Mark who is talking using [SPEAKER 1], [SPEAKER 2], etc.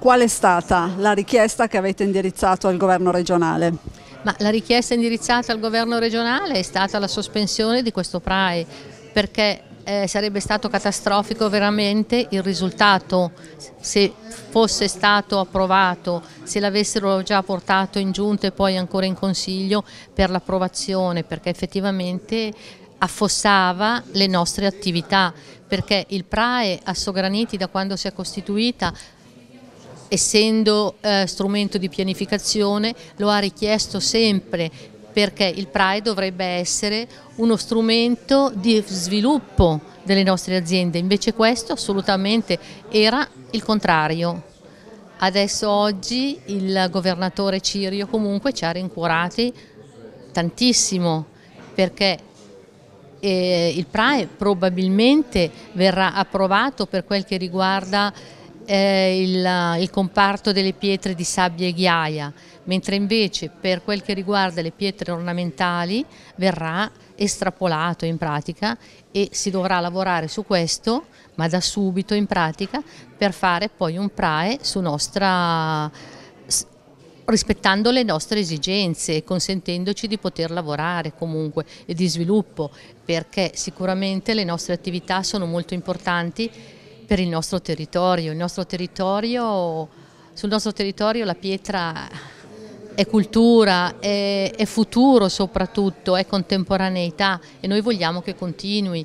[SPEAKER 1] Qual è stata la richiesta che avete indirizzato al governo regionale? Ma la richiesta indirizzata al governo regionale è stata la sospensione di questo PRAE perché eh, sarebbe stato catastrofico veramente il risultato se fosse stato approvato, se l'avessero già portato in giunta e poi ancora in consiglio per l'approvazione perché effettivamente affossava le nostre attività perché il PRAE a Sograniti da quando si è costituita essendo eh, strumento di pianificazione lo ha richiesto sempre perché il PRAE dovrebbe essere uno strumento di sviluppo delle nostre aziende, invece questo assolutamente era il contrario. Adesso oggi il governatore Cirio comunque ci ha rincuorati tantissimo perché eh, il PRAE probabilmente verrà approvato per quel che riguarda eh, il, il, comparto delle pietre di sabbia e ghiaia, mentre invece per quel che riguarda le pietre ornamentali verrà estrapolato in pratica e si dovrà lavorare su questo, ma da subito in pratica, per fare poi un PRAE su nostra rispettando le nostre esigenze e consentendoci di poter lavorare comunque e di sviluppo perché sicuramente le nostre attività sono molto importanti per il nostro territorio. Il nostro territorio sul nostro territorio la pietra è cultura, è, è futuro soprattutto, è contemporaneità e noi vogliamo che continui.